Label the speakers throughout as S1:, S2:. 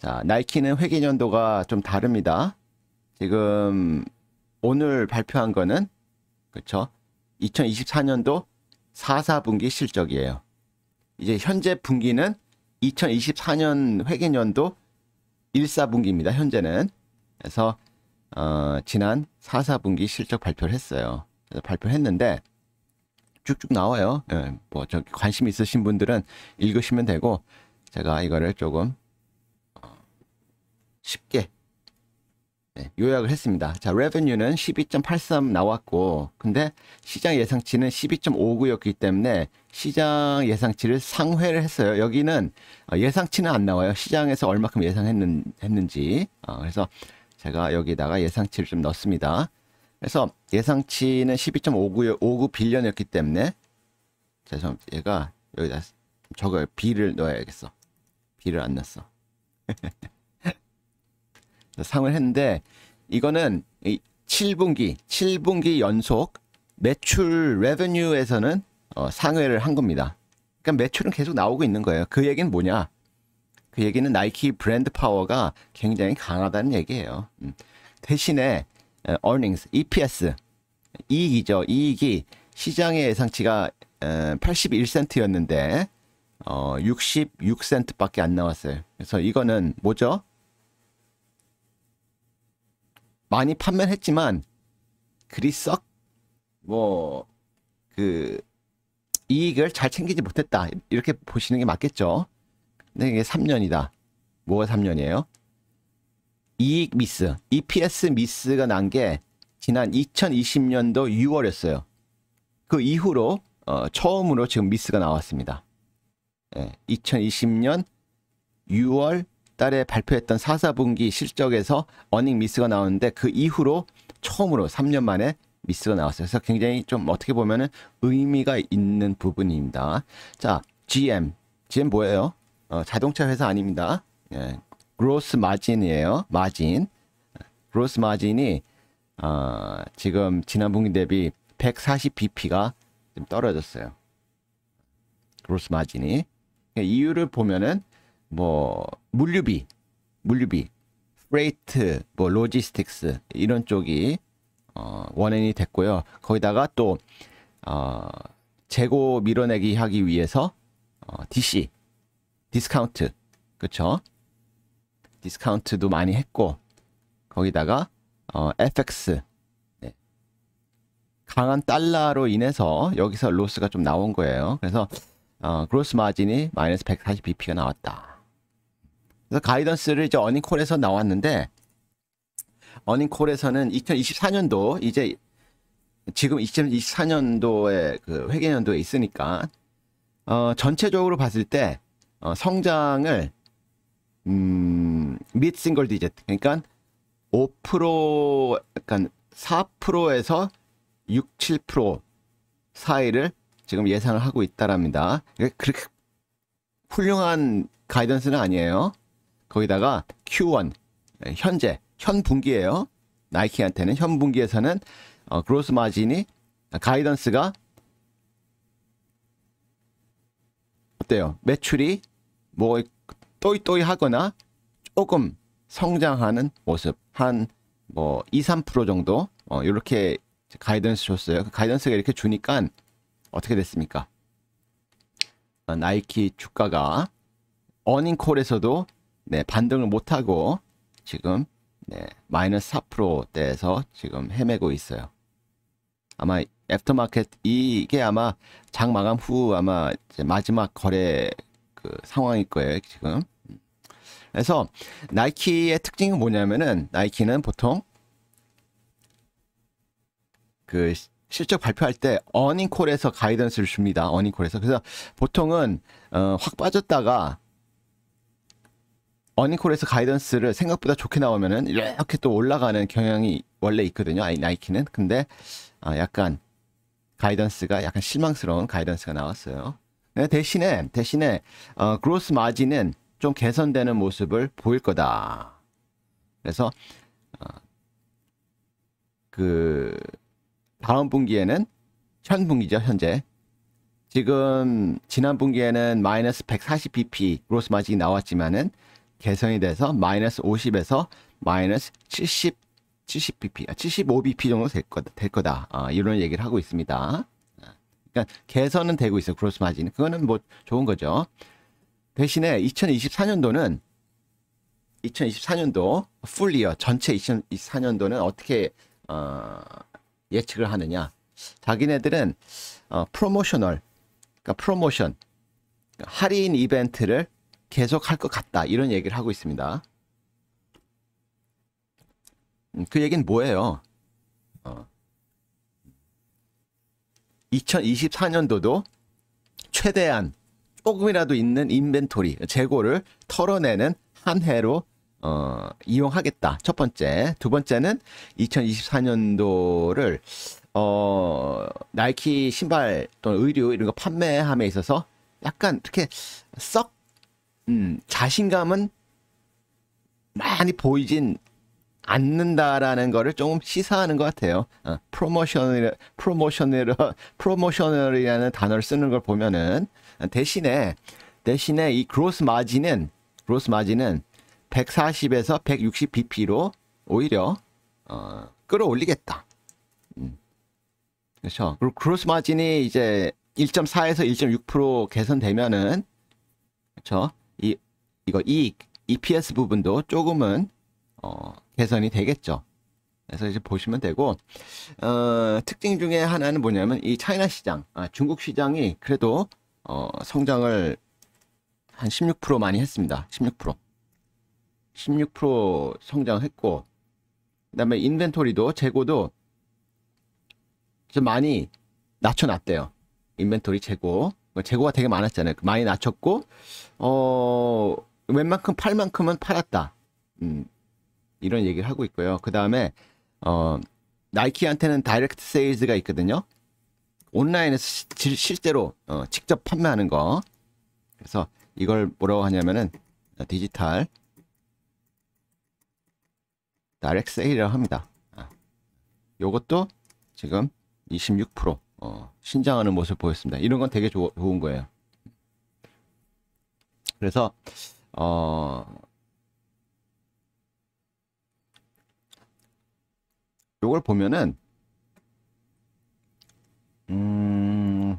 S1: 자, 나이키는 회계 연도가 좀 다릅니다. 지금 오늘 발표한 거는 그렇죠? 2024년도 4 4분기 실적이에요. 이제 현재 분기는 2024년 회계년도 1 4분기입니다 현재는. 그래서 어, 지난 4 4분기 실적 발표를 했어요. 그래서 발표했는데 쭉쭉 나와요. 예, 뭐, 저 관심 있으신 분들은 읽으시면 되고 제가 이거를 조금 쉽게 네, 요약을 했습니다. 자, 레 e 뉴는12.83 나왔고, 근데 시장 예상치는 12.59였기 때문에 시장 예상치를 상회를 했어요. 여기는 어, 예상치는 안 나와요. 시장에서 얼마큼 예상했는, 지 어, 그래서 제가 여기다가 예상치를 좀 넣습니다. 그래서 예상치는 12.59 빌리언이었기 때문에 죄송 얘가 여기다 저거 B를 넣어야겠어. B를 안 넣었어. 상을 했는데 이거는 7분기 7분기 연속 매출 레venue에서는 어, 상회를 한 겁니다. 그러니까 매출은 계속 나오고 있는 거예요. 그 얘기는 뭐냐? 그 얘기는 나이키 브랜드 파워가 굉장히 강하다는 얘기예요. 음. 대신에 earnings, EPS 이익이죠. 이익이 시장의 예상치가 81센트였는데 어, 66센트밖에 안 나왔어요. 그래서 이거는 뭐죠? 많이 판매했지만 그리 썩뭐 그 이익을 잘 챙기지 못했다 이렇게 보시는 게 맞겠죠. 근데 이게 3년이다. 뭐가 3년이에요? 이익 미스, EPS 미스가 난 게 지난 2020년도 6월이었어요. 그 이후로 어, 처음으로 지금 미스가 나왔습니다. 예, 2020년 6월 달에 발표했던 4, 4분기 실적에서 어닝 미스가 나오는데 그 이후로 처음으로 3년 만에 미스가 나왔어요. 그래서 굉장히 좀 어떻게 보면은 의미가 있는 부분입니다. 자, GM. GM 뭐예요? 어, 자동차 회사 아닙니다. 예. 그로스 마진이에요. 마진. 그로스 마진이 어, 지금 지난 분기 대비 140bp가 좀 떨어졌어요. 그로스 마진이. 그러니까 이유를 보면은 뭐 물류비, 물류비, 프레이트, 뭐 로지스틱스 이런 쪽이 어, 원인이 됐고요. 거기다가 또 어, 재고 밀어내기 하기 위해서 어, DC, 디스카운트, 그쵸? 디스카운트도 많이 했고 거기다가 어, FX, 네. 강한 달러로 인해서 여기서 로스가 좀 나온 거예요. 그래서 어, 그로스 마진이 마이너스 1 4 b p 가 나왔다. 그래서 가이던스를 이제 어닝콜에서 나왔는데 어닝콜에서는 2024년도 이제 지금 2024년도에 그 회계연도에 있으니까 어, 전체적으로 봤을 때 어, 성장을 음, 밑 싱글 디짓 그러니까 5% 약간 4%에서 6, 7% 사이를 지금 예상을 하고 있다랍니다. 그러니까 그렇게 훌륭한 가이던스는 아니에요. 거기다가 Q1 예, 현재 현 분기예요. 나이키한테는 현 분기에서는 어, 그로스 마진이 아, 가이던스가 어때요? 매출이 뭐 또이또이 하거나 조금 성장하는 모습 한 뭐 2, 3% 정도 어, 이렇게 가이던스 줬어요. 그 가이던스가 이렇게 주니까 어떻게 됐습니까? 어, 나이키 주가가 어닝콜에서도 네, 반등을 못하고 지금 네, 마이너스 4%대에서 지금 헤매고 있어요. 아마 애프터마켓 이게 아마 장 마감 후 아마 이제 마지막 거래 그 상황일 거예요 지금. 그래서 나이키의 특징이 뭐냐면은 나이키는 보통 그 실적 발표할 때 어닝콜에서 가이던스를 줍니다. 어닝콜에서 그래서 보통은 어, 확 빠졌다가 어니콜에서 가이던스를 생각보다 좋게 나오면은 이렇게 또 올라가는 경향이 원래 있거든요. 아이 나이키는. 근데 아, 약간 가이던스가 약간 실망스러운 가이던스가 나왔어요. 네, 대신에 대신에 어, 그로스 마진은 좀 개선되는 모습을 보일 거다. 그래서 어, 그 다음 분기에는 현 분기죠 현재 지금 지난 분기에는 마이너스 140bp 그로스 마진이 나왔지만은 개선이 돼서 마이너스 50에서 마이너스 70, 70bp, 75bp 정도 될 거다, 될 거다. 아, 이런 얘기를 하고 있습니다. 아, 그러니까 개선은 되고 있어요. 그로스 마진. 그거는 뭐 좋은 거죠. 대신에 2024년도는 2024년도 풀리어 전체 2024년도는 어떻게 어, 예측을 하느냐? 자기네들은 어, 프로모셔널, 그러니까 프로모션 할인 이벤트를 계속 할 것 같다. 이런 얘기를 하고 있습니다. 음, 그 얘기는 뭐예요? 어. 2024년도도 최대한 조금이라도 있는 인벤토리, 재고를 털어내는 한 해로 어, 이용하겠다. 첫 번째. 두 번째는 2024년도를 어, 나이키 신발 또는 의류 이런 거 판매함에 있어서 약간 이렇게 썩 음, 자신감은 많이 보이진 않는다라는 거를 조금 시사하는 것 같아요. 어, 프로모셔널, 프로모셔널, 프로모셔이라는 단어를 쓰는 걸 보면은 대신에 대신에 이 그로스 마진은 그로스 마진은 140에서 160 bp로 오히려 어, 끌어올리겠다. 음. 그렇죠. 그리고 그로스 마진이 이제 1.4에서 1.6% 개선되면은 그렇죠. 이거 이 EPS 부분도 조금은 어, 개선이 되겠죠. 그래서 이제 보시면 되고 어, 특징 중에 하나는 뭐냐면 이 차이나 시장, 아, 중국 시장이 그래도 어, 성장을 한 16% 많이 했습니다. 16% 16% 성장했고 그다음에 인벤토리도 재고도 좀 많이 낮춰놨대요. 인벤토리 재고 뭐 재고가 되게 많았잖아요. 많이 낮췄고 어 웬만큼 팔 만큼은 팔았다. 음, 이런 얘기를 하고 있고요. 그 다음에 어, 나이키한테는 다이렉트 세일즈가 있거든요. 온라인에서 시, 실제로 어, 직접 판매하는 거. 그래서 이걸 뭐라고 하냐면은 어, 디지털 다이렉트 세일이라고 합니다. 아. 요것도 지금 26% 어, 신장하는 모습 을 보였습니다. 이런 건 되게 조, 좋은 거예요. 그래서 어, 요걸 보면은, 음,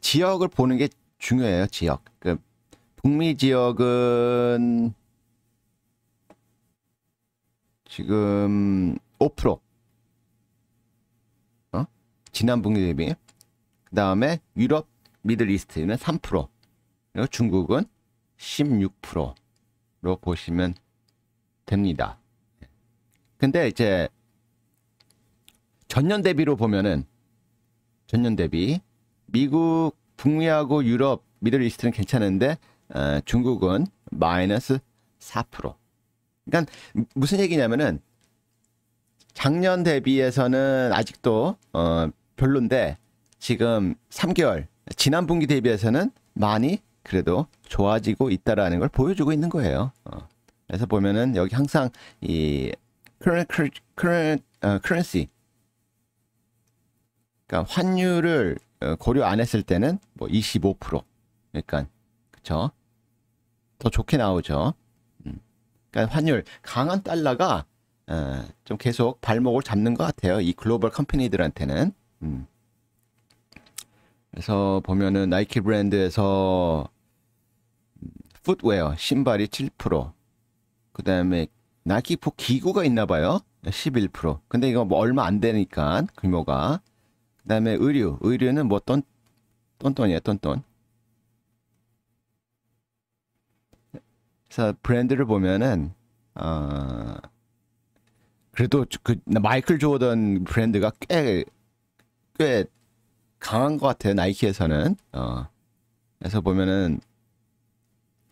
S1: 지역을 보는 게 중요해요, 지역. 그, 북미 지역은, 지금 5% 어? 지난 북미 대비 그 다음에 유럽 미들 이스트는 3% 어, 중국은 16%로 보시면 됩니다. 근데 이제 전년 대비로 보면은 전년 대비 미국, 북미하고 유럽, 미들 이스트는 괜찮은데 어, 중국은 마이너스 4%. 그러니까 무슨 얘기냐면은 작년 대비해서는 아직도 어, 별론데 지금 3개월 지난 분기 대비해서는 많이 그래도 좋아지고 있다라는 걸 보여주고 있는 거예요. 어. 그래서 보면은 여기 항상 이 current current 어, currency 그러니까 환율을 어, 고려 안 했을 때는 뭐25% 그러니까 그쵸 더 좋게 나오죠. 음. 그러니까 환율 강한 달러가 어, 좀 계속 발목을 잡는 것 같아요. 이 글로벌 컴퍼니들한테는. 음. 그래서 보면은 나이키 브랜드에서 풋웨어 신발이 7%, 그 다음에 나이키 포 기구가 있나 봐요. 11%. 근데 이거 뭐 얼마 안 되니까 규모가. 그 다음에 의류, 의류는 뭐 떤, 떤떤이야 떤떤. 그래서 브랜드를 보면은 어, 그래도 그 마이클 조던 브랜드가 꽤꽤 강한 것 같아요. 나이키에서는. 어. 그래서 보면은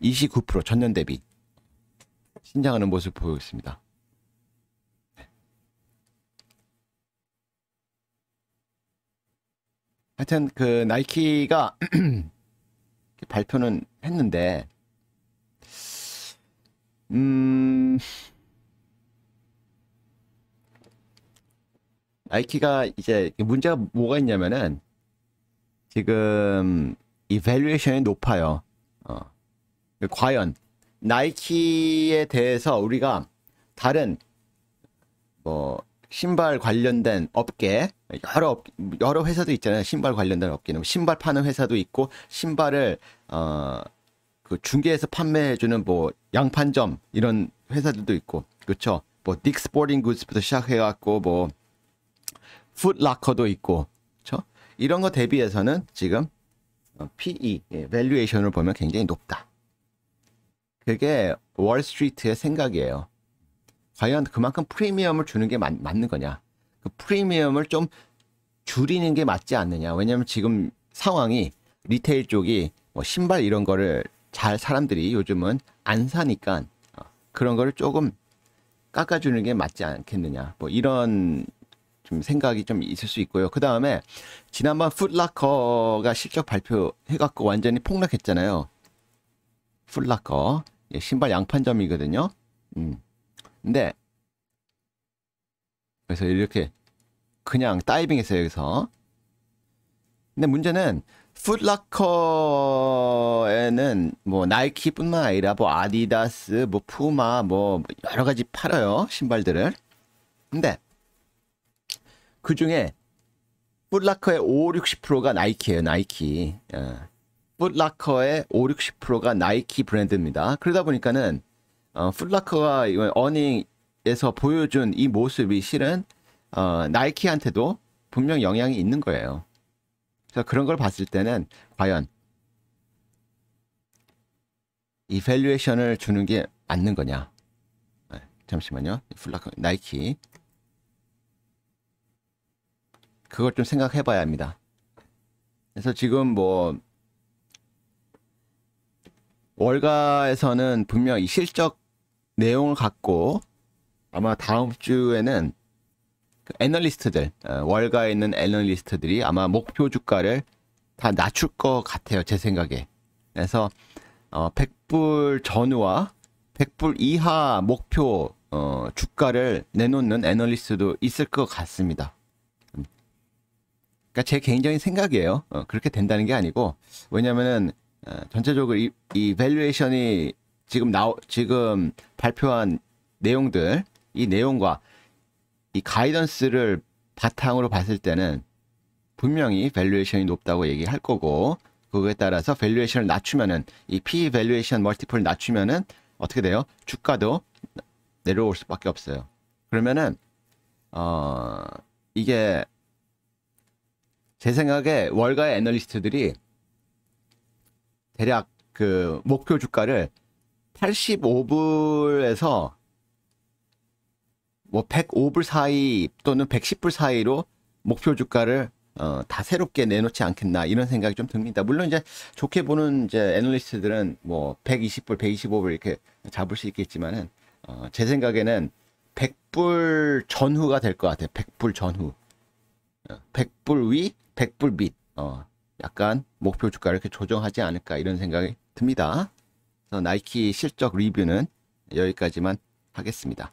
S1: 29% 전년 대비 신장하는 모습 보이고 있습니다. 네. 하여튼 그 나이키가 발표는 했는데 음 나이키가 이제 문제가 뭐가 있냐면은 지금 이 밸류에이션이 높아요. 어. 과연 나이키에 대해서 우리가 다른 뭐 신발 관련된 업계 여러 여러 회사도 있잖아요. 신발 관련된 업계는 뭐 신발 파는 회사도 있고 신발을 어그 중개에서 판매해 주는 뭐 양판점 이런 회사들도 있고. 그렇죠? 뭐 닉스포링 굿즈부터 시작해 갖고 뭐풋라커도 있고 이런 거 대비해서는 지금 어, PE, 밸류에이션을 예, 보면 굉장히 높다. 그게 월스트리트의 생각이에요. 과연 그만큼 프리미엄을 주는 게 맞, 맞는 거냐? 그 프리미엄을 좀 줄이는 게 맞지 않느냐? 왜냐하면 지금 상황이 리테일 쪽이 뭐 신발 이런 거를 잘 사람들이 요즘은 안 사니까 어, 그런 거를 조금 깎아주는 게 맞지 않겠느냐? 뭐 이런 좀 생각이 좀 있을 수 있고요. 그 다음에 지난번 풋락커가 실적 발표해갖고 완전히 폭락했잖아요. 풋락커 예, 신발 양판점이거든요. 음. 근데 그래서 이렇게 그냥 다이빙했어요 여기서. 근데 문제는 풋락커에는 뭐 나이키뿐만 아니라 뭐 아디다스, 뭐 푸마, 뭐 여러 가지 팔아요 신발들을. 근데 그 중에 풋라커의 5, 60%가 나이키예요. 나이키. 예. 풋라커의 5, 60%가 나이키 브랜드입니다. 그러다 보니까는 어, 풋라커가 이번 어닝에서 보여준 이 모습이 실은 어, 나이키한테도 분명 영향이 있는 거예요. 그래서 그런 걸 봤을 때는 과연 이밸류에이션을 주는 게 맞는 거냐? 네, 잠시만요. 플라커 나이키. 그걸 좀 생각해 봐야 합니다. 그래서 지금 뭐 월가에서는 분명 히 실적 내용을 갖고 아마 다음 주에는 그 애널리스트들 어, 월가에 있는 애널리스트들이 아마 목표 주가를 다 낮출 것 같아요 제 생각에 그래서 어, 100불 전후와 100불 이하 목표 어, 주가를 내놓는 애널리스트도 있을 것 같습니다 그러니까 제 개인적인 생각이에요. 어, 그렇게 된다는 게 아니고 왜냐면은 어, 전체적으로 이, 이 밸류에이션이 지금 나 지금 발표한 내용들 이 내용과 이 가이던스를 바탕으로 봤을 때는 분명히 밸류에이션이 높다고 얘기할 거고 그거에 따라서 밸류에이션을 낮추면은 이 P 밸류에이션 멀티플을 낮추면은 어떻게 돼요? 주가도 내려올 수밖에 없어요. 그러면은 어 이게 제 생각에 월가의 애널리스트들이 대략 그 목표 주가를 85불에서 뭐 105불 사이 또는 110불 사이로 목표 주가를 어, 다 새롭게 내놓지 않겠나 이런 생각이 좀 듭니다. 물론 이제 좋게 보는 이제 애널리스트들은 뭐 120불, 125불 이렇게 잡을 수 있겠지만은 어, 제 생각에는 100불 전후가 될 것 같아요. 100불 전후. 100불 어, 위, 100불 밑 어, 약간 목표 주가 이렇게 조정하지 않을까 이런 생각이 듭니다. 그래서 나이키 실적 리뷰는 여기까지만 하겠습니다.